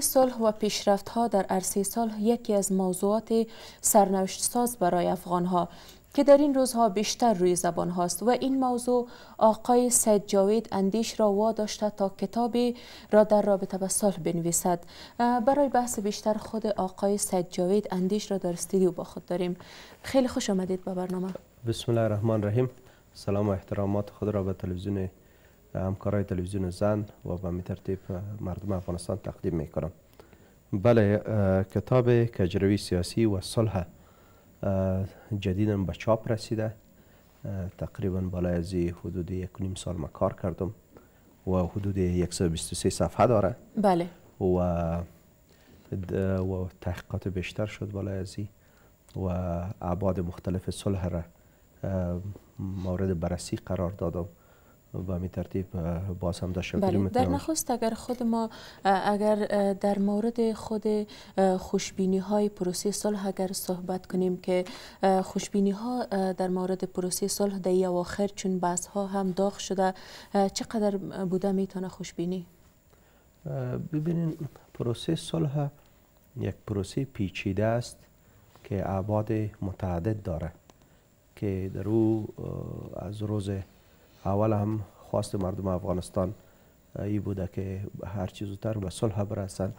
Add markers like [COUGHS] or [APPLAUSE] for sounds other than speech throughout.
صلح و پیشرفت ها در عرصه صلح یکی از موضوعات سرنوشت ساز برای افغان ها که در این روزها بیشتر روی زبان هاست و این موضوع آقای سید جاوید اندیش را واداشته تا کتابی را در رابطه به صلح بنویسد برای بحث بیشتر خود آقای سید جاوید اندیش را در استودیو با خود داریم خیلی خوش آمدید به برنامه بسم الله الرحمن الرحیم سلام و احترامات خود را به تلویزیون همکارای تلویزیون زن و به ترتیب مردم افغانستان تقدیم میکنم بله کتاب کجروی سیاسی و صلح جدیدم به چاپ رسیده تقریبا بالای از حدود یک نیم سال ما کار کردم و حدود 123 صفحه داره بله و و تحقیقات بیشتر شد بالای از و ابعاد مختلف صلح را مورد بررسی قرار دادم و می ترتیب باز هم بله، در نخست اگر خود ما اگر در مورد خود خوشبینی های پروسی صلح اگر صحبت کنیم که خوشبینی ها در مورد پروسه صلح در اواخر چون بحث ها هم داغ شده چقدر بوده میتونه خوشبینی ببینین پروسه صلح یک پروسی پیچیده است که ابعاد متعدد داره که در او از روز اول هم خواست مردم افغانستان ای بوده که هر چیز زودتر به صلح برسند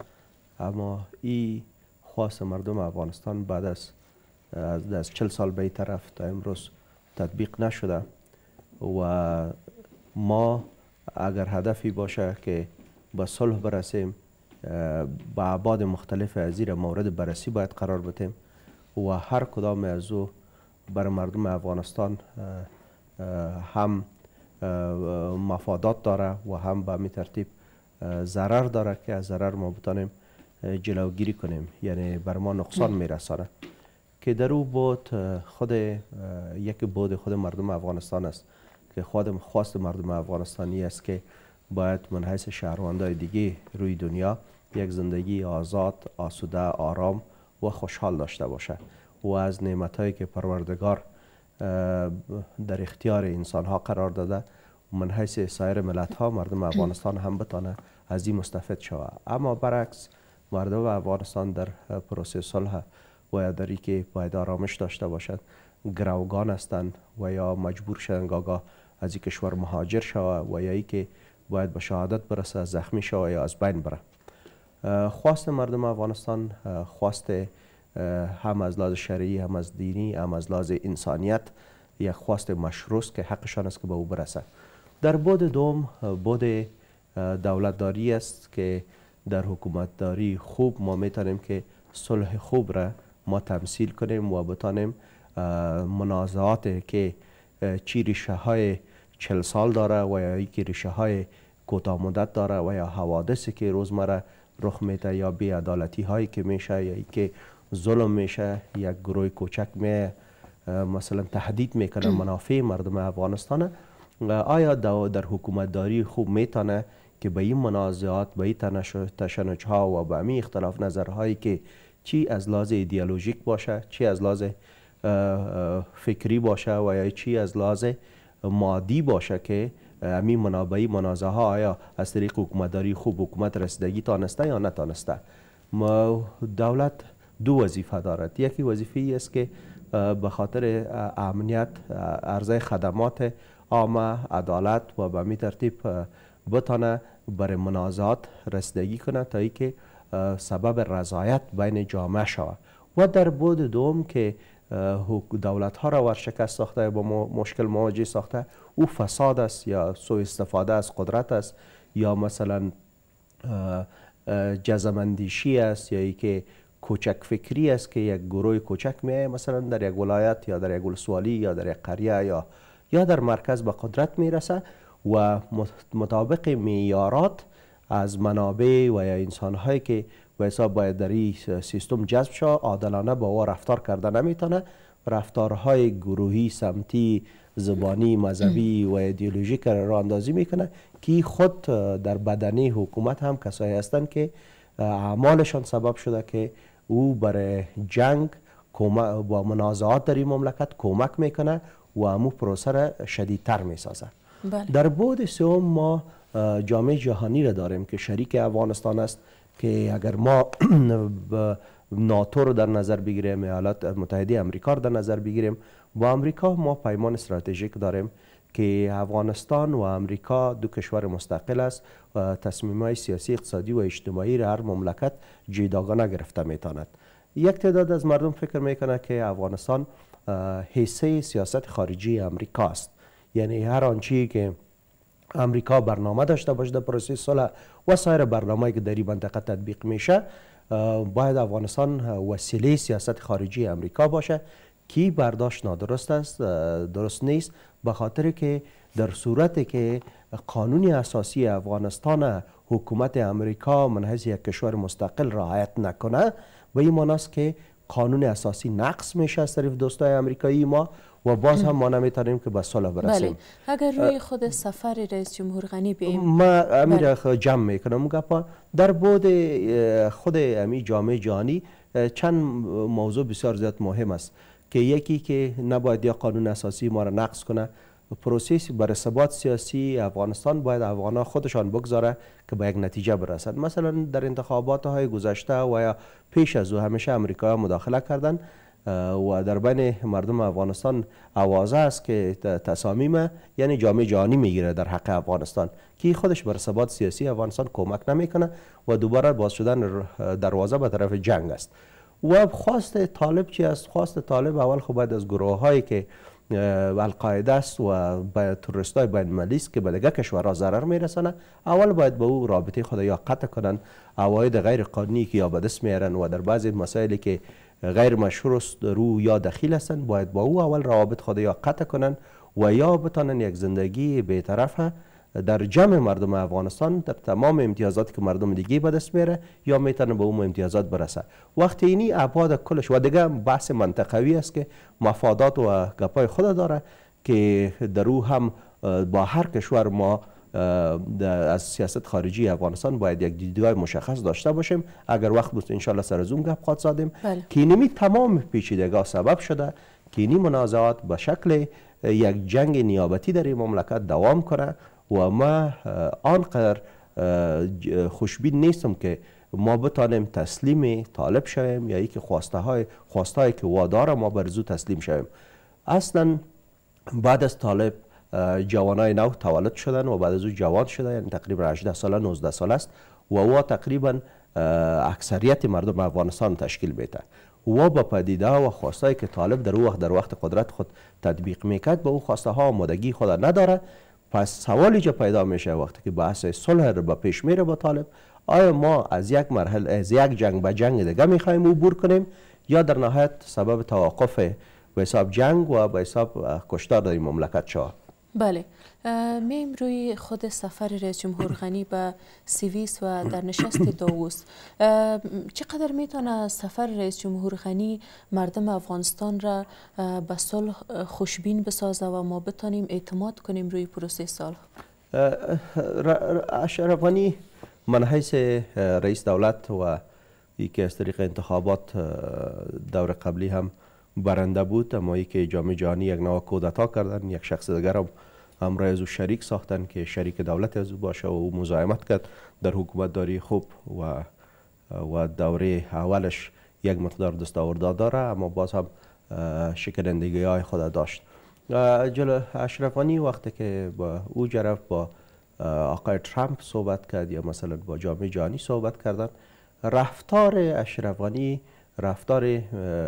اما ای خواست مردم افغانستان بعد از از چل سال به طرف تا امروز تطبیق نشده و ما اگر هدفی باشه که به صلح برسیم به عباد مختلف ازیر مورد بررسی باید قرار بتیم و هر کدام از او بر مردم افغانستان هم مفادات داره و هم به می ترتیب ضرر داره که از ضرر ما بتانیم جلوگیری کنیم یعنی بر ما نقصان میرسانه که در او بود خود یک بود خود مردم افغانستان است که خود خواست مردم افغانستانی است که باید منحیث شهروندهای دیگه روی دنیا یک زندگی آزاد، آسوده، آرام و خوشحال داشته باشه و از هایی که پروردگار در اختیار انسان ها قرار داده من حیث سایر ملت ها مردم افغانستان هم بتانه از این مستفید شوه اما برعکس مردم افغانستان در پروسه صلح باید در که باید آرامش داشته باشد گروگان هستند و یا مجبور شدن گاگا از این کشور مهاجر شوه و یا ای که باید به شهادت برسه زخمی شوه یا از بین بره خواست مردم افغانستان خواست هم از لحاظ شرعی هم از دینی هم از لحاظ انسانیت یک خواست مشروع است که حقشان است که به او برسند در بود دوم بود دولتداری است که در حکومتداری خوب ما میتونیم که صلح خوب را ما تمثیل کنیم و بتانیم منازعات که چی ریشه های چل سال داره و یا که ریشه های کوتاه مدت داره و یا حوادثی که روزمره رخ میده یا بیعدالتی هایی که میشه یا که ظلم میشه یک گروه کوچک می مثلا تهدید میکنه منافع مردم افغانستان آیا در حکومت داری خوب میتونه که به این منازعات به این تشنج ها و به این اختلاف نظرهایی که چی از لحاظ ایدئولوژیک باشه چی از لحاظ فکری باشه و یا چی از لحاظ مادی باشه که امی منابعی منازعه ها آیا از طریق حکومتداری خوب حکومت رسیدگی تانسته یا نتانسته ما دولت دو وظیفه دارد یکی وظیفه ای است که به خاطر امنیت عرضه خدمات عامه عدالت و به می ترتیب بتانه بر منازعات رسیدگی کنه تا ای که سبب رضایت بین جامعه شود و در بود دوم که دولت ها را ورشکست ساخته با مشکل مواجه ساخته او فساد است یا سوء استفاده از قدرت است یا مثلا جزمندیشی است یا ای که کوچک فکری است که یک گروه کوچک میایه مثلا در یک ولایت یا در یک سوالی یا در یک قریه یا یا در مرکز به قدرت میرسه و مطابق میارات از منابع و یا انسان هایی که به حساب باید در این سیستم جذب شد عادلانه با او رفتار کرده نمیتونه رفتارهای گروهی سمتی زبانی مذهبی و ایدئولوژیک را اندازی میکنه که خود در بدنی حکومت هم کسایی هستند که اعمالشان سبب شده که او برای جنگ با منازعات در این مملکت کمک میکنه و امو پروسه را شدیدتر میسازه بله. در بود سوم ما جامعه جهانی را داریم که شریک افغانستان است که اگر ما [CLEARS THROAT] ناتو رو در نظر بگیریم ایالات متحده امریکا رو در نظر بگیریم با امریکا ما پیمان استراتژیک داریم که افغانستان و امریکا دو کشور مستقل است و تصمیم های سیاسی اقتصادی و اجتماعی را هر مملکت جداگانه گرفته میتاند یک تعداد از مردم فکر میکنه که افغانستان حیثه سیاست خارجی امریکا است یعنی هر آنچه که امریکا برنامه داشته باشد، در پروسه سال و سایر برنامه که در این منطقه تطبیق میشه باید افغانستان وسیله سیاست خارجی امریکا باشه کی برداشت نادرست است درست نیست به خاطر که در صورت که قانون اساسی افغانستان حکومت امریکا منحض یک کشور مستقل رعایت نکنه و این است که قانون اساسی نقص میشه از طرف دوستای امریکایی ما و باز هم ما نمیتونیم که به صلح برسیم بله. اگر روی خود سفر رئیس جمهور غنی بیم ما امیر بله. جمع میکنم گپا در بود خود امی جامعه جهانی چند موضوع بسیار زیاد مهم است که یکی که نباید یا قانون اساسی ما را نقض کنه پروسیس برای ثبات سیاسی افغانستان باید افغان خودشان بگذاره که به یک نتیجه برسند مثلا در انتخابات های گذشته و یا پیش از او همیشه امریکا مداخله کردن و در بین مردم افغانستان آوازه است که تصامیم یعنی جامعه جهانی میگیره در حق افغانستان که خودش بر ثبات سیاسی افغانستان کمک نمیکنه و دوباره باز شدن دروازه به طرف جنگ است و خواست طالب چی است خواست طالب اول خب باید از گروه هایی که القاعده است و تروریست های بین است که به دیگه کشورها ضرر میرسانه اول باید به او رابطه خود یا قطع کنن عواید غیر قانونی که یا به دست میارن و در بعضی مسائلی که غیر مشهور است رو یا دخیل هستند باید با او اول روابط خود یا قطع کنن و یا بتانن یک زندگی هست در جمع مردم افغانستان در تمام امتیازاتی که مردم دیگه به دست میره یا میتونه به اون امتیازات برسه وقتی اینی ابعاد کلش و دیگه بحث منطقوی است که مفادات و گپای خود داره که در او هم با هر کشور ما از سیاست خارجی افغانستان باید یک دیدگاه مشخص داشته باشیم اگر وقت بود انشالله سر از اون گپ خواهد زدیم بله. که نمی تمام پیچیدگاه سبب شده که این منازعات به شکل یک جنگ نیابتی در این مملکت دوام کنه و ما آنقدر خوشبین نیستم که ما بتانیم تسلیم طالب شویم یا اینکه خواسته های خواسته های که وادار ما برزو تسلیم شویم اصلا بعد از طالب جوانای نو تولد شدن و بعد از او جوان شده یعنی تقریبا 18 ساله 19 سال است و او تقریبا اکثریت مردم افغانستان تشکیل میده و با پدیده و خواستایی که طالب در وقت در وقت قدرت خود تطبیق میکرد به او خواسته ها مدگی خود نداره پس سوالی که پیدا میشه وقتی که بحث صلح رو به پیش میره با طالب آیا ما از یک مرحله از یک جنگ به جنگ دیگه میخوایم عبور کنیم یا در نهایت سبب توقف به حساب جنگ و به حساب کشتار در این مملکت شود بله میم روی خود سفر رئیس جمهور غنی به ویس و در نشست داووس چقدر میتونه سفر رئیس جمهور غنی مردم افغانستان را به صلح خوشبین بسازه و ما بتانیم اعتماد کنیم روی پروسه صلح اشرف غنی من حیث رئیس دولت و یکی از طریق انتخابات دور قبلی هم برنده بود اما که جامعه جهانی یک نوع کودتا کردن یک شخص دیگر هم همراه از او شریک ساختن که شریک دولت از باشه و او مزاحمت کرد در حکومت داری خوب و و دوره اولش یک مقدار دستاوردا داره اما باز هم های خود داشت جلو اشرفانی وقتی که با او جرف با آقای ترامپ صحبت کرد یا مثلا با جامعه جانی صحبت کردن رفتار اشرفانی رفتار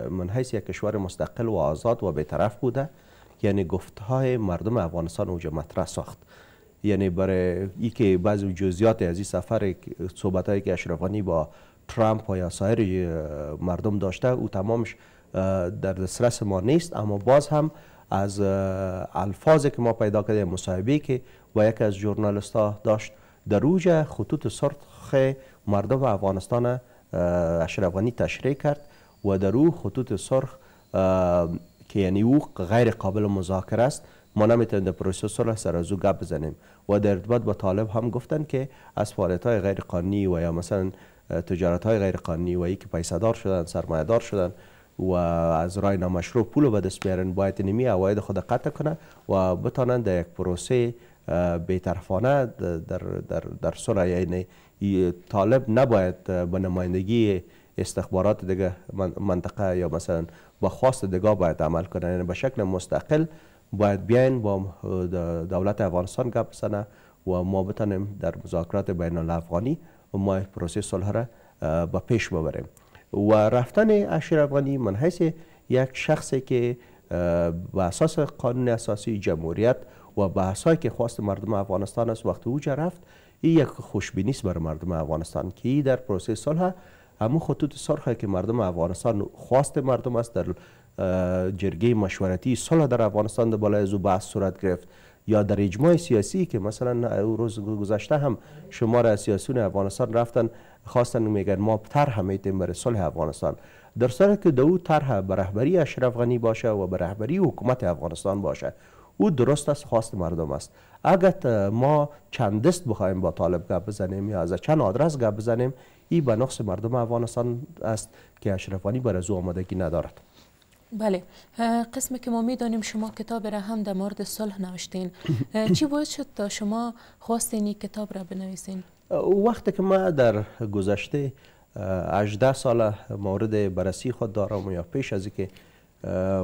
منحیث یک کشور مستقل و آزاد و بیطرف بوده یعنی گفتهای مردم افغانستان اونجا مطرح ساخت یعنی برای ای که بعضی جزیات از این سفر صحبت هایی که اشرفانی با ترامپ و یا سایر مردم داشته او تمامش در دسترس ما نیست اما باز هم از الفاظ که ما پیدا کردیم مصاحبه که با یک از جورنالست ها داشت در روز خطوط سرخ مردم افغانستان اشرفانی تشریح کرد و در او خطوط سرخ که یعنی او غیر قابل مذاکره است ما نمیتونیم در پروسه صلح سر از او گپ بزنیم و در ارتباط با طالب هم گفتن که از فعالیت های غیر قانونی و یا مثلا تجارت های غیر قانونی و یکی که پیسه دار شدن سرمایه دار شدن و از رای نامشروع پول به دست بیارن باید نمی عواید خود قطع کنه و بتانند در یک پروسه بیطرفانه در در در صلح یعنی طالب نباید به نمایندگی استخبارات دیگه منطقه یا مثلا با خواست دیگه باید عمل کنن یعنی به شکل مستقل باید بیاین با دولت افغانستان گپ و ما بتانیم در مذاکرات بین الافغانی ما پروسه صلح را به پیش ببریم و رفتن اشیر افغانی من حیث یک شخصی که به اساس قانون اساسی جمهوریت و بحث که خواست مردم افغانستان است وقتی او رفت این یک خوشبینی است بر مردم افغانستان که در پروسه صلح اما خطوط سرخ که مردم افغانستان خواست مردم است در جرگه مشورتی صلح در افغانستان در بالای زو بحث صورت گرفت یا در اجماع سیاسی که مثلا او روز گذشته هم شماره را سیاسیون افغانستان رفتن خواستن میگن ما طرح میتیم برای صلح افغانستان در صورت که دو طرح به رهبری اشرف غنی باشه و به رهبری حکومت افغانستان باشه او درست است خواست مردم است اگر ما چند دست بخوایم با طالب گپ بزنیم یا از چند آدرس گپ بزنیم ای به نقص مردم افغانستان است که اشرفانی بر از او آمادگی ندارد بله قسم که ما میدانیم شما کتاب را هم در مورد صلح نوشتین [COUGHS] چی باعث شد تا شما خواستین این کتاب را بنویسین وقتی که ما در گذشته 18 سال مورد بررسی خود دارم یا پیش از که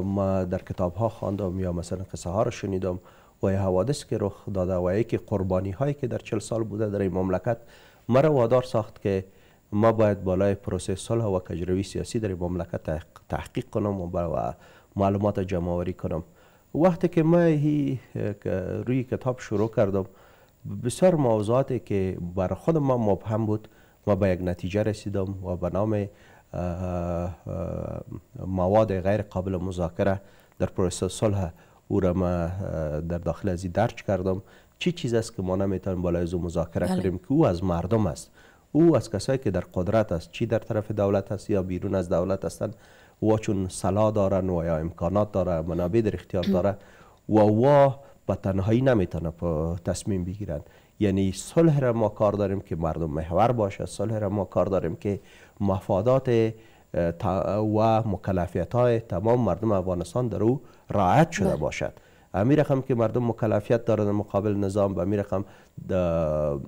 ما در کتاب ها خواندم یا مثلا قصه ها را شنیدم و حوادث که رخ داده و که قربانی هایی که در 40 سال بوده در این مملکت مرا وادار ساخت که ما باید بالای پروسه صلح و کجروی سیاسی در مملکت تحقیق کنم و معلومات جمع آوری کنم وقتی که هی روی کتاب شروع کردم بسیار موضوعاتی که بر خود ما مبهم بود ما به یک نتیجه رسیدم و به نام مواد غیر قابل مذاکره در پروسه صلح او را ما در داخل ازی درج کردم چی چیز است که ما نمیتونیم بالای از مذاکره بله. کنیم که او از مردم است او از کسایی که در قدرت است چی در طرف دولت است یا بیرون از دولت هستند و چون سلا دارن و یا امکانات داره منابع در اختیار داره و وا به تنهایی نمیتونه تصمیم بگیرن یعنی صلح را ما کار داریم که مردم محور باشه صلح را ما کار داریم که مفادات و مکلفیت های تمام مردم افغانستان در او رعایت شده بله. باشد امی رقم که مردم مکلفیت دارند مقابل نظام و امی رقم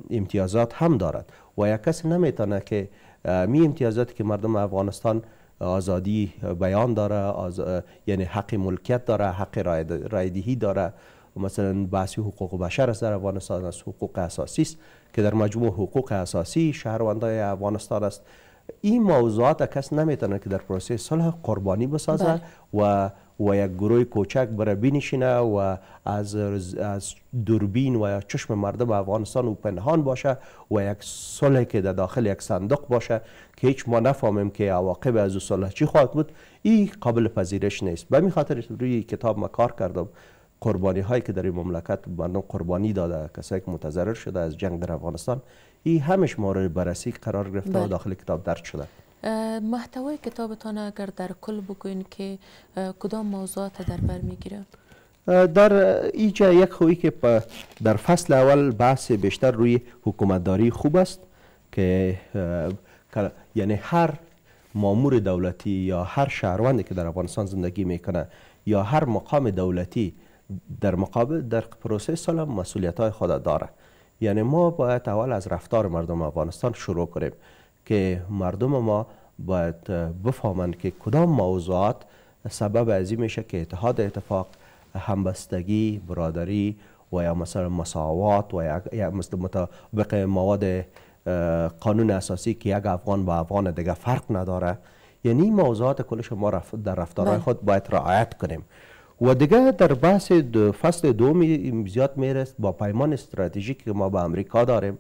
امتیازات هم دارد و یک کسی نمیتونه که می امتیازاتی که مردم افغانستان آزادی بیان داره یعنی حق ملکیت داره حق رایدهی داره مثلا بحثی حقوق بشر است در افغانستان حقوق اساسی است که در مجموع حقوق اساسی شهروندای افغانستان است این موضوعات کس نمیتونه که در پروسه صلح قربانی بسازه بله. و و یک گروه کوچک برای بینشینه و از, از دوربین و چشم مردم افغانستان او پنهان باشه و یک صلح که در داخل یک صندوق باشه که هیچ ما نفهمیم که عواقب از او صلح چی خواهد بود این قابل پذیرش نیست به می خاطر روی کتاب ما کار کردم قربانی هایی که در این مملکت مردم قربانی داده کسایی که متضرر شده از جنگ در افغانستان این همش ما بررسی قرار گرفته و بله. داخل کتاب درد شده محتوای کتابتان اگر در کل بگوین که کدام موضوعات در بر میگیره در اینجا یک خویی که در فصل اول بحث بیشتر روی حکومتداری خوب است که یعنی هر مامور دولتی یا هر شهروندی که در افغانستان زندگی میکنه یا هر مقام دولتی در مقابل در پروسه سالم مسئولیت های خود داره یعنی ما باید اول از رفتار مردم افغانستان شروع کنیم که مردم ما باید بفهمند که کدام موضوعات سبب ازی میشه که اتحاد اتفاق همبستگی برادری و یا مثلا مساوات و یا مثل مطابق مواد قانون اساسی که یک افغان با افغان دیگه فرق نداره یعنی موضوعات کلش ما در رفتارهای بله. خود باید رعایت کنیم و دیگه در بحث دو فصل دومی زیاد میرست با پیمان استراتژیکی که ما با امریکا داریم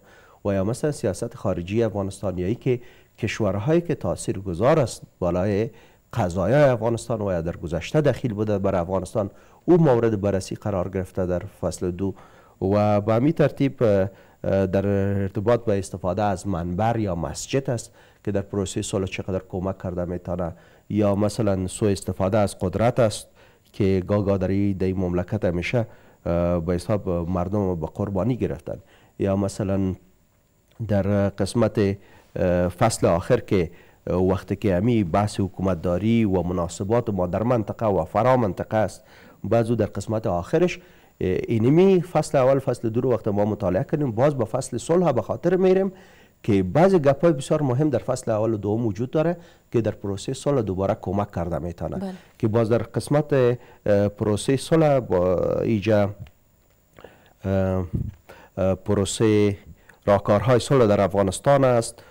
و یا مثلا سیاست خارجی افغانستانیایی که کشورهایی که تاثیر گذار است بالای قضایای افغانستان و یا در گذشته دخیل بوده بر افغانستان او مورد بررسی قرار گرفته در فصل دو و به همین ترتیب در ارتباط با استفاده از منبر یا مسجد است که در پروسه صلح چقدر کمک کرده میتانه یا مثلا سو استفاده از قدرت است که گاگا در مملکت همیشه به حساب مردم به قربانی گرفتن یا مثلا در قسمت فصل آخر که وقتی که همی بحث حکومتداری و مناسبات ما در منطقه و فرا منطقه است بعضو در قسمت آخرش اینمی فصل اول فصل دور وقت ما مطالعه کنیم باز به فصل صلح به خاطر میریم که بعضی گپای بسیار مهم در فصل اول و دوم وجود داره که در پروسه صلح دوباره کمک کرده میتونه بله. که باز در قسمت پروسه صلح با ایجا پروسه راهکارهای صلح در افغانستان است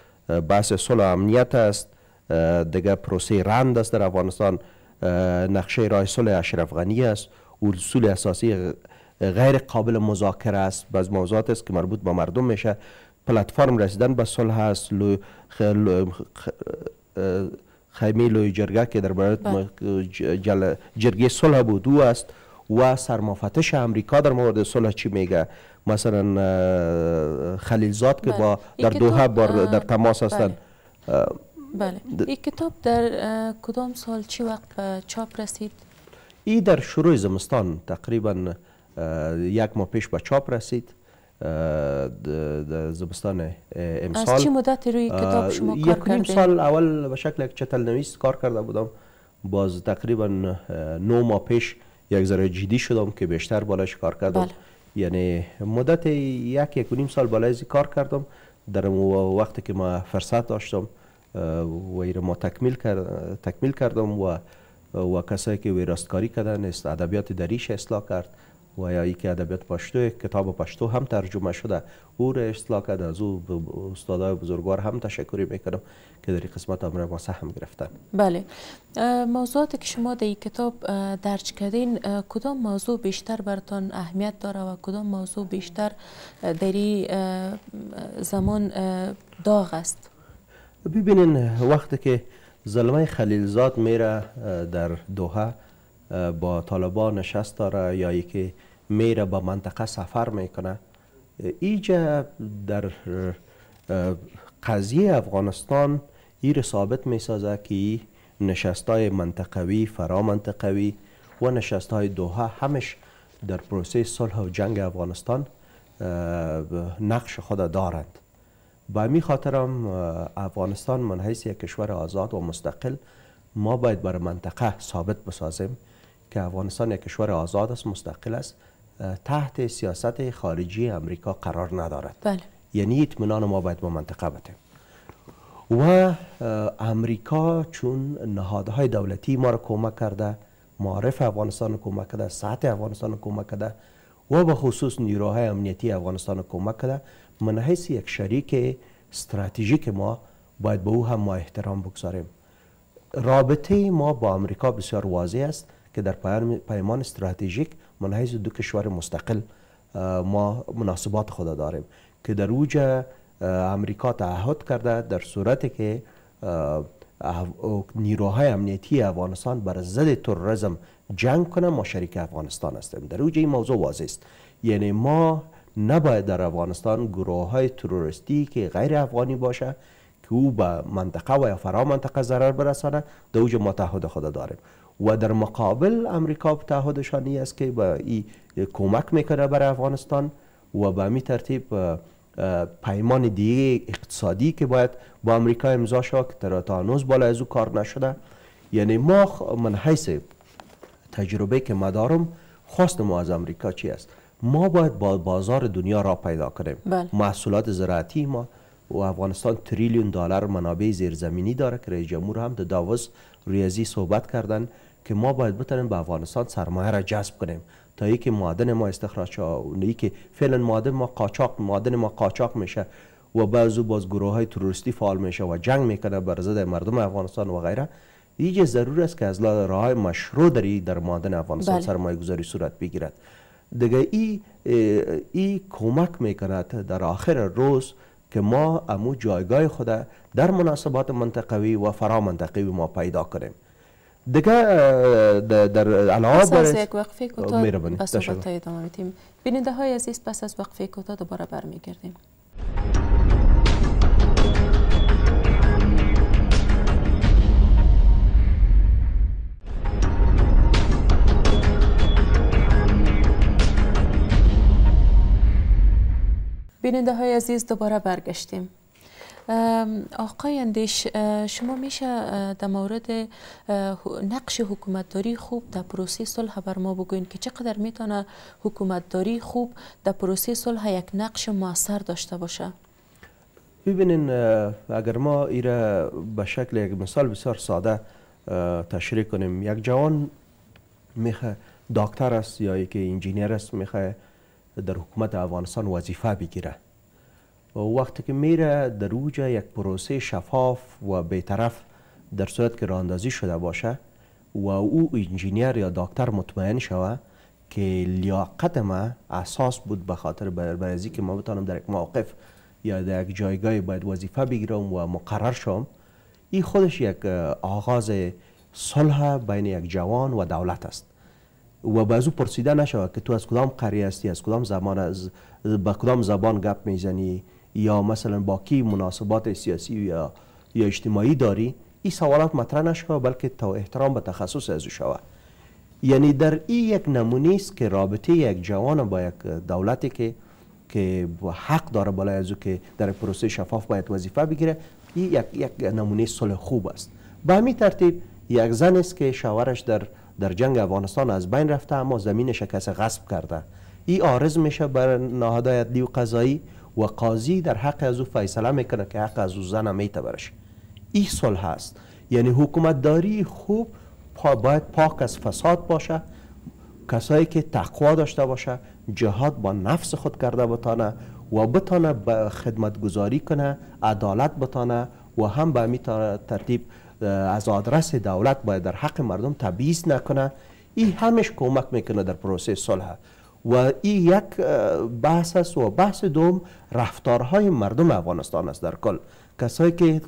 بحث صلح امنیت است دیگه پروسه رند است در افغانستان نقشه راه صلح اشرف غنی است اصول اساسی غیر قابل مذاکره است بعض موضوعات است که مربوط به مردم میشه پلتفرم رسیدن به صلح است لو خیمه لوی جرگه که در بله. جرگه صلح بود است و سرمافتش امریکا در مورد صلح چی میگه مثلا خلیلزاد که بله. با در دوحه در تماس بله. هستند بله این کتاب در کدام سال چی وقت چاپ رسید ای در شروع زمستان تقریبا یک ماه پیش به چاپ رسید در زمستان امسال از چه مدت روی کتاب شما کار یک سال اول به شکل یک چتل نویس کار کرده بودم باز تقریبا نو ماه پیش یک ذره جدی شدم که بیشتر بالاش کار کردم بله. یعنی مدت یک یک سال بالای کار کردم در وقتی که ما فرصت داشتم ایره ما تکمیل, کرد، تکمیل کردم و و کسایی که ویراستکاری کردن است ادبیات دریش اصلاح کرد و یا که ادبیات پشتو کتاب پشتو هم ترجمه شده او را اصلاح کرد از او استادای بزرگوار هم تشکری میکنم که در این قسمت امر ما سهم گرفتن بله موضوعات که شما در کتاب درج کردین کدام موضوع بیشتر برتان اهمیت داره و کدام موضوع بیشتر در زمان داغ است ببینین وقتی که زلمه خلیلزاد میره در دوحه با طالبان نشست داره یا یکی میره به منطقه سفر میکنه ایجا در قضیه افغانستان ایر ثابت میسازه که نشستای منطقوی فرا منطقوی و نشستای دوها همش در پروسه صلح و جنگ افغانستان نقش خود دارند و می خاطرم افغانستان من حیث یک کشور آزاد و مستقل ما باید بر منطقه ثابت بسازیم که افغانستان یک کشور آزاد است مستقل است تحت سیاست خارجی امریکا قرار ندارد بله. یعنی اطمینان ما باید با منطقه بده و امریکا چون نهادهای دولتی ما را کمک کرده معرف افغانستان را کمک کرده ساعت افغانستان را کمک کرده و به خصوص نیروهای امنیتی افغانستان را کمک کرده من حیث یک شریک استراتژیک ما باید به با او هم ما احترام بگذاریم رابطه ما با امریکا بسیار واضح است که در پیمان استراتژیک منحیز دو کشور مستقل ما مناسبات خود داریم که در اوج امریکا تعهد کرده در صورت که نیروهای امنیتی افغانستان بر ضد تروریسم جنگ کنه ما شریک افغانستان هستیم در اوج این موضوع واضح است یعنی ما نباید در افغانستان گروه های تروریستی که غیر افغانی باشه که او به منطقه و یا فرا منطقه ضرر برسانه در اوج ما تعهد خود داریم و در مقابل امریکا تعهدشان است که به کمک میکنه بر افغانستان و به می ترتیب پیمان دیگه اقتصادی که باید با امریکا امضا شد که تا هنوز بالا از او کار نشده یعنی ما من حیث تجربه که مدارم خواست ما از امریکا چی است ما باید با بازار دنیا را پیدا کنیم بله. محصولات زراعتی ما و افغانستان تریلیون دلار منابع زیرزمینی داره که رئیس جمهور هم در داوز ریاضی صحبت کردن که ما باید بتونیم به افغانستان سرمایه را جذب کنیم تا اینکه که معدن ما استخراج شه و که فعلا معدن ما قاچاق معدن ما قاچاق میشه و بعضو باز گروه های تروریستی فعال میشه و جنگ میکنه بر ضد مردم افغانستان و غیره یه ضرور است که از راه مشروع در در معدن افغانستان بله. سرمایه گذاری صورت بگیرد دیگه ای, ای کمک میکند در آخر روز که ما امو جایگاه خود در مناسبات منطقوی و فرا ما پیدا کنیم دیگه در العاب برای از یک وقفه کوتاه به صحبت دوم ادامه میتیم های عزیز پس از وقفه کوتاه دوباره برمیگردیم بیننده های عزیز دوباره برگشتیم آقای اندیش شما میشه در مورد نقش حکومتداری خوب در پروسه صلح بر ما بگوین که چقدر میتونه حکومتداری خوب در پروسه صلح یک نقش موثر داشته باشه ببینین اگر ما ایره به شکل یک مثال بسیار ساده تشریح کنیم یک جوان میخه دکتر است یا که انجینیر است میخه در حکومت افغانستان وظیفه بگیره وقتی که میره در اوج یک پروسه شفاف و بیطرف در صورت که راندازی شده باشه و او انجینیر یا دکتر مطمئن شوه که لیاقت ما اساس بود به خاطر برازی که ما بتانم در یک موقف یا در یک جایگاه باید وظیفه بگیرم و مقرر شم این خودش یک آغاز صلح بین یک جوان و دولت است و بعضو پرسیده نشوه که تو از کدام قریه هستی از کدام زمان از به کدام زبان گپ میزنی یا مثلا با کی مناسبات سیاسی یا یا اجتماعی داری این سوالات مطرح نشوه بلکه تا احترام به تخصص از شود یعنی در این یک نمونه است که رابطه یک جوان با یک دولتی که که حق داره بالای از او که در پروسه شفاف باید وظیفه بگیره این یک, یک نمونه صلح خوب است به همین ترتیب یک زن است که شوهرش در در جنگ افغانستان از بین رفته اما زمینش کسی غصب کرده این آرز میشه بر نهادهای و قضایی و قاضی در حق از او فیصله میکنه که حق از او زن میته برش این صلح هست یعنی حکومت داری خوب باید پاک از فساد باشه کسایی که تقوا داشته باشه جهاد با نفس خود کرده بتانه و بتانه به خدمت گذاری کنه عدالت بتانه و هم به می ترتیب از آدرس دولت باید در حق مردم تبعیض نکنه این همش کمک میکنه در پروسه صلح و این یک بحث است و بحث دوم رفتارهای مردم افغانستان است در کل کسایی که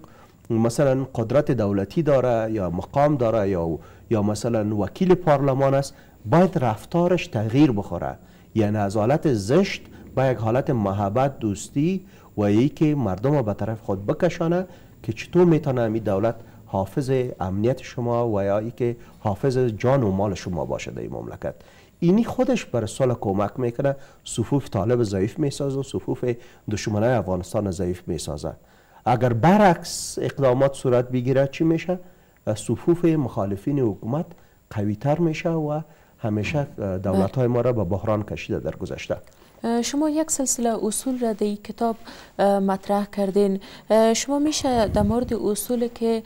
مثلا قدرت دولتی داره یا مقام داره یا یا مثلا وکیل پارلمان است باید رفتارش تغییر بخوره یعنی از حالت زشت به یک حالت محبت دوستی و ای که مردم را به طرف خود بکشانه که چطور میتونه این دولت حافظ امنیت شما و یا ای که حافظ جان و مال شما باشه در این مملکت اینی خودش بر سال کمک میکنه صفوف طالب ضعیف میسازه صفوف دشمنان افغانستان ضعیف میسازه اگر برعکس اقدامات صورت بگیره چی میشه صفوف مخالفین حکومت قویتر میشه و همیشه دولت های ما را به بحران کشیده در گذشته شما یک سلسله اصول را در کتاب مطرح کردین شما میشه در مورد اصول که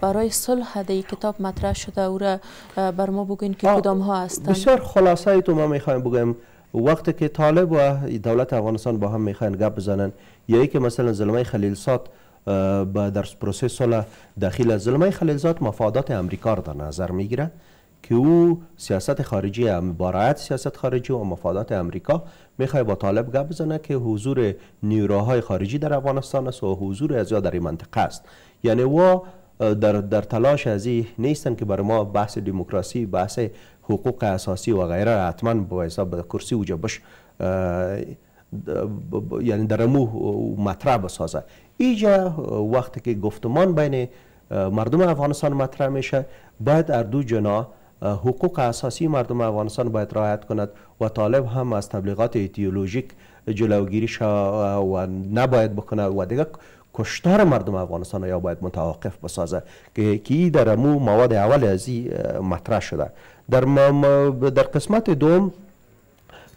برای صلح در کتاب مطرح شده او را بر ما بگین که کدام ها هستند بسیار خلاصه تو ما میخوایم بگم وقتی که طالب و دولت افغانستان با هم میخواین گپ بزنن یا که مثلا زلمه خلیل سات در پروسه صلح داخل زلمه خلیل سات مفادات امریکا را در نظر میگیره که او سیاست خارجی هم سیاست خارجی و مفادات امریکا میخوای با طالب گپ بزنه که حضور نیروهای خارجی در افغانستان است و حضور از در این منطقه است یعنی وا در, در تلاش از این نیستن که بر ما بحث دموکراسی بحث حقوق اساسی و غیره حتما با حساب کرسی وجه باش. یعنی در مو مطرح بسازه اینجا وقتی که گفتمان بین مردم افغانستان مطرح میشه باید اردو جنا حقوق اساسی مردم افغانستان باید رعایت کند و طالب هم از تبلیغات ایدئولوژیک جلوگیری و نباید بکنه و دیگه کشتار مردم افغانستان یا باید متوقف بسازه که کی در مو مواد اول از مطرح شده در, در قسمت دوم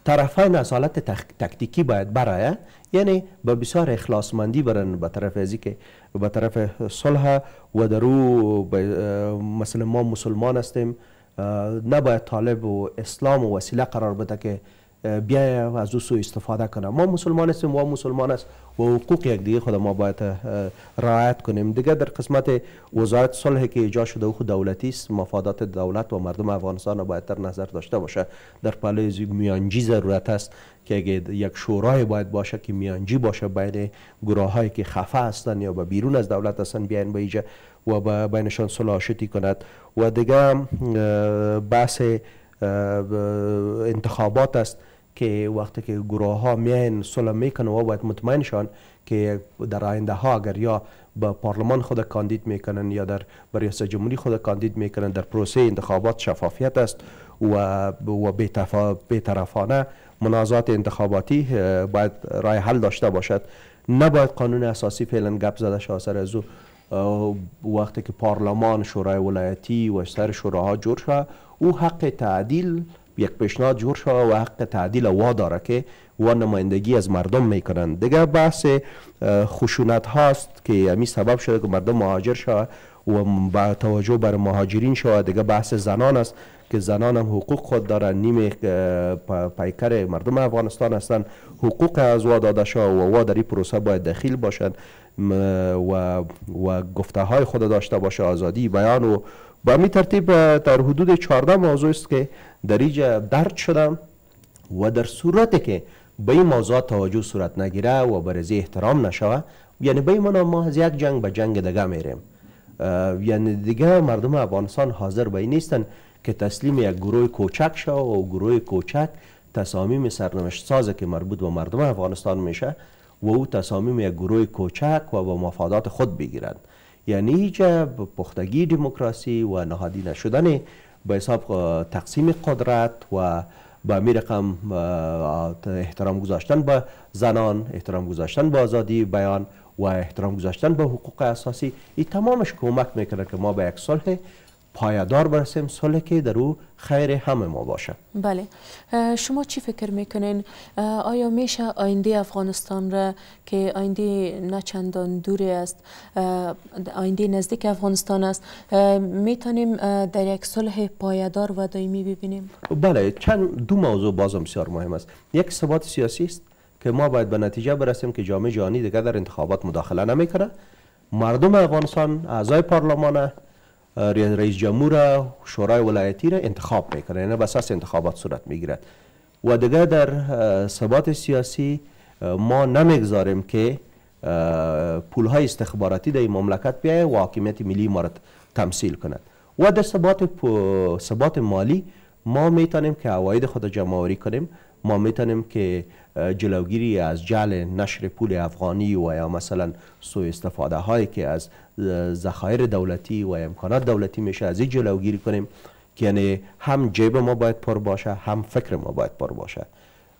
طرفین از حالت تکتیکی باید برایه یعنی به بسیار اخلاصمندی برن به طرف ازی که به طرف صلح و درو مثلا ما مسلمان هستیم نباید طالب و اسلام و وسیله قرار بده که بیا از او سو استفاده کنه ما مسلمان هستیم و مسلمان است و حقوق یک دیگه خود ما باید رعایت کنیم دیگه در قسمت وزارت صلح که ایجاد شده و خود دولتی است مفادات دولت و مردم افغانستان باید تر نظر داشته باشه در پله میانجی ضرورت است که یک شورای باید باشه که میانجی باشه بین گروه هایی که خفه هستن یا به بیرون از دولت هستند بیان به و با بینشان صلح آشتی کند و دیگه بحث انتخابات است که وقتی که گروه ها میان صلح میکنه و باید مطمئن شان که در آینده ها اگر یا به پارلمان خود کاندید میکنن یا در ریاست جمهوری خود کاندید میکنن در پروسه انتخابات شفافیت است و و بی‌طرفانه منازعات انتخاباتی باید رای حل داشته باشد نباید قانون اساسی فعلا گپ زده شاسر از وقتی که پارلمان شورای ولایتی و سر شوراها جور شد او حق تعدیل یک پیشنهاد جور شد و حق تعدیل وا داره که و نمایندگی از مردم میکنند دیگه بحث خشونت هاست که امی یعنی سبب شده که مردم مهاجر شد و با توجه بر مهاجرین شود دیگه بحث زنان است که زنان هم حقوق خود دارن نیم پیکر مردم افغانستان هستند حقوق از وا داده شد و وا در پروسه باید دخیل باشند و, و گفته های خود داشته باشه آزادی بیان و به می ترتیب در حدود 14 موضوع است که در اینجا درد شدم و در صورتی که به این موضوع توجه صورت نگیره و برزی احترام نشوه یعنی به ما ما از یک جنگ به جنگ دگه میریم یعنی دیگه مردم افغانستان حاضر به این نیستن که تسلیم یک گروه کوچک شو و گروه کوچک تصامیم سرنوشت سازه که مربوط به مردم افغانستان میشه و او تصامیم یک گروه کوچک و با مفادات خود بگیرند یعنی اینجا پختگی دموکراسی و نهادی نشدن به حساب تقسیم قدرت و به می رقم احترام گذاشتن به زنان احترام گذاشتن به آزادی بیان و احترام گذاشتن به حقوق اساسی این تمامش کمک میکنه که ما به یک صلح پایدار برسیم صلح که در او خیر همه ما باشه بله شما چی فکر میکنین آیا میشه آینده افغانستان را که آینده نه چندان دوری است آینده نزدیک افغانستان است میتونیم در یک صلح پایدار و دائمی ببینیم بله چند دو موضوع بازم بسیار مهم است یک ثبات سیاسی است که ما باید به نتیجه برسیم که جامعه جهانی دیگه در انتخابات مداخله نمیکنه مردم افغانستان اعضای پارلمان رئیس جمهور شورای ولایتی را انتخاب میکنه یعنی اساس انتخابات صورت میگیرد و دیگه در ثبات سیاسی ما نمیگذاریم که های استخباراتی در مملکت بیاید و حاکمیت ملی ما را تمثیل کند و در ثبات, ثبات مالی ما میتونیم که عواید خود جمع کنیم ما میتونیم که جلوگیری از جعل نشر پول افغانی و یا مثلا سوء استفاده هایی که از ذخایر دولتی و امکانات دولتی میشه از این جلوگیری کنیم که یعنی هم جیب ما باید پر باشه هم فکر ما باید پر باشه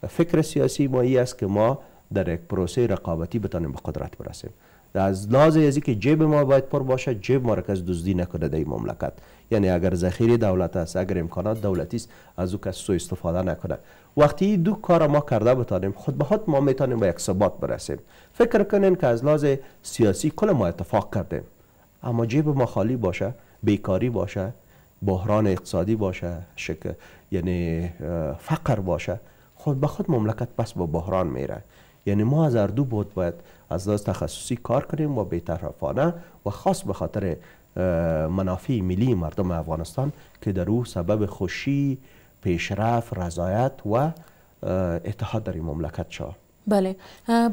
فکر سیاسی ما این است که ما در یک پروسه رقابتی بتانیم به قدرت برسیم از لحاظ ازی که جیب ما باید پر باشه جیب ما را دزدی نکنه در مملکت یعنی اگر ذخیره دولت است اگر امکانات دولتی است از او کس سوء استفاده نکنه وقتی دو کار ما کرده بتانیم خود به خود ما میتانیم به یک ثبات برسیم فکر کنین که از لحاظ سیاسی کل ما اتفاق کردیم اما جیب ما خالی باشه بیکاری باشه بحران اقتصادی باشه شک... یعنی فقر باشه خود به خود مملکت پس با بحران میره یعنی ما از اردو بود باید از لحاظ تخصصی کار کنیم و بی‌طرفانه و خاص به خاطر منافع ملی مردم افغانستان که در او سبب خوشی پیشرفت رضایت و اتحاد در این مملکت شد بله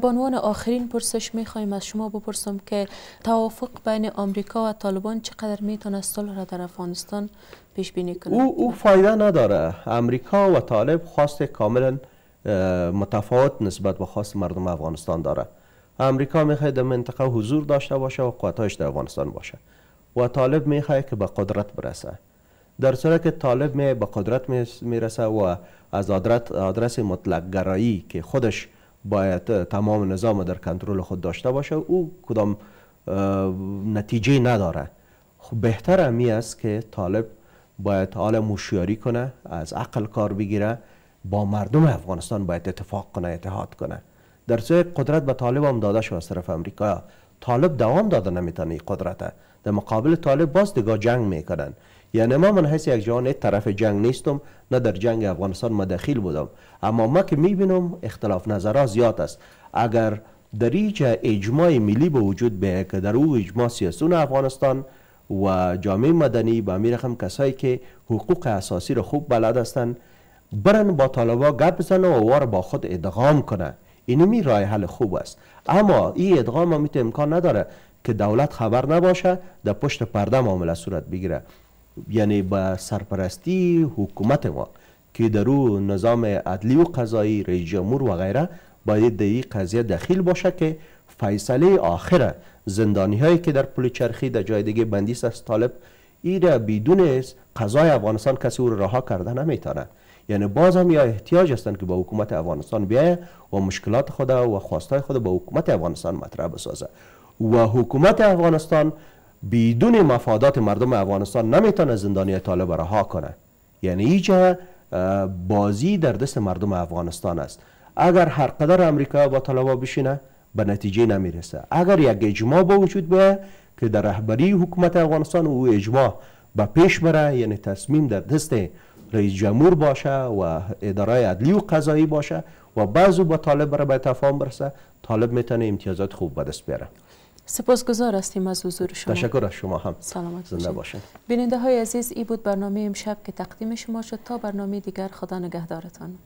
بانوان آخرین پرسش خواهیم از شما بپرسم که توافق بین آمریکا و طالبان چقدر میتونه صلح را در افغانستان پیش بینی کنه او, او فایده نداره آمریکا و طالب خواست کاملا متفاوت نسبت به خواست مردم افغانستان داره امریکا میخواد در منطقه حضور داشته باشه و قوتاش در افغانستان باشه و طالب میخواد که به قدرت برسه در صورت که طالب می به قدرت میرسه و از آدرت آدرس مطلق گرایی که خودش باید تمام نظام در کنترل خود داشته باشه او کدام نتیجه نداره خب بهتر همی است که طالب باید حال مشیاری کنه از عقل کار بگیره با مردم افغانستان باید اتفاق کنه اتحاد کنه در صورت قدرت به طالب هم داده شو از طرف امریکا طالب دوام داده نمیتونه قدرته در مقابل طالب باز دیگه جنگ میکنن یعنی ما من حیث یک جهان طرف جنگ نیستم نه در جنگ افغانستان ما دخیل بودم اما ما که میبینم اختلاف نظرها زیاد است اگر در اینجا اجماع ملی به وجود به که در او اجماع سیاسون افغانستان و جامعه مدنی به می رقم کسایی که حقوق اساسی رو خوب بلد هستند برن با طالبا گپ زن و وار با خود ادغام کنه این می حل خوب است اما این ادغام هم امکان نداره که دولت خبر نباشه در پشت پرده معامله صورت بگیره یعنی به سرپرستی حکومت ما که در او نظام عدلی و قضایی رئیس جمهور و غیره باید در این قضیه دخیل باشه که فیصله آخره زندانی هایی که در پل چرخی در جای دیگه بندی است طالب ایره بدون قضای افغانستان کسی او را رها کرده نمیتانه یعنی باز هم یا احتیاج هستند که با حکومت افغانستان بیایه و مشکلات خود و خواستای خود به حکومت افغانستان مطرح بسازه و حکومت افغانستان بدون مفادات مردم افغانستان نمیتونه زندانی طالب رها کنه یعنی اینجا بازی در دست مردم افغانستان است اگر هر قدر امریکا با طالبا بشینه به نتیجه نمیرسه اگر یک اجماع با وجود بیه که در رهبری حکومت افغانستان او اجماع به پیش بره یعنی تصمیم در دست رئیس جمهور باشه و اداره عدلی و قضایی باشه و بعضو با طالب بره به تفاهم برسه طالب میتونه امتیازات خوب به دست بیاره سپاسگزار هستیم از حضور شما تشکر از شما هم سلامت زنده باشین بیننده های عزیز ای بود برنامه امشب که تقدیم شما شد تا برنامه دیگر خدا نگهدارتان